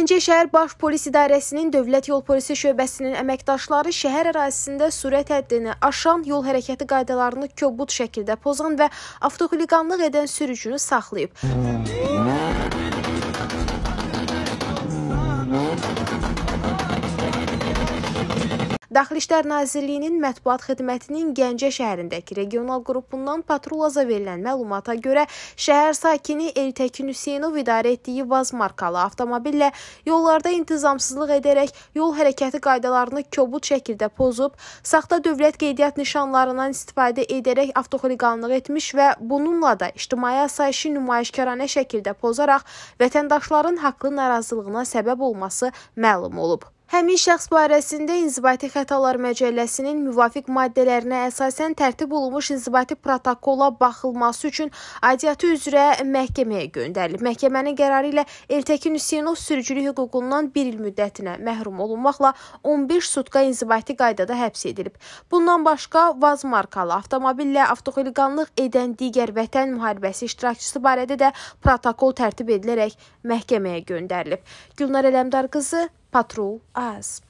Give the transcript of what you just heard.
Gəncə şəhər Baş Polis İdarəsinin Dövlət Yol Polisi şöbəsinin əməkdaşları şəhər ərazisində sürət həddini aşan, yol hərəkəti qaydalarını kobud şəkildə pozan və avtoxuliqanlıq edən sürücünü saxlayıb. Hmm. Daxili İşlər Nazirliyinin mətbuat xidmətinin Gəncə şəhərindəki regional qrupundan patrulaza verilən məlumata görə şəhər sakini Eltəkin Hüseynov idarə etdiyi Vaz markalı avtomobillə yollarda intizamsızlıq edərək yol hərəkəti qaydalarını kobud şəkildə pozub, saxta dövlət qeydiyyat nişanlarından istifadə edərək avtoxuliqanlıq etmiş və bununla da ictimai asayişi nümayişkaranə şəkildə pozaraq vətəndaşların haqlı narazılığına səbəb olması məlum olub. Həmin şəxs barəsində inzibati xətalar məcəlləsinin müvafiq maddələrinə əsasən tərtib olunmuş inzibati protokola baxılması üçün aidiyyatı üzrə məhkəməyə göndərilib. Məhkəmənin qərarı ilə Eltəkin Hüseynov sürücülük hüququndan 1 il müddətinə məhrum olunmaqla 15 sutka inzibati qaydada həbs edilib. Bundan başqa Vaz markalı avtomobillə avtoxiliqanlıq edən digər vətən müharibəsi iştirakçısı barədə də protokol tərtib edilərək məhkəməyə göndərilib. Gülnar Ələmdar qızı patrol us.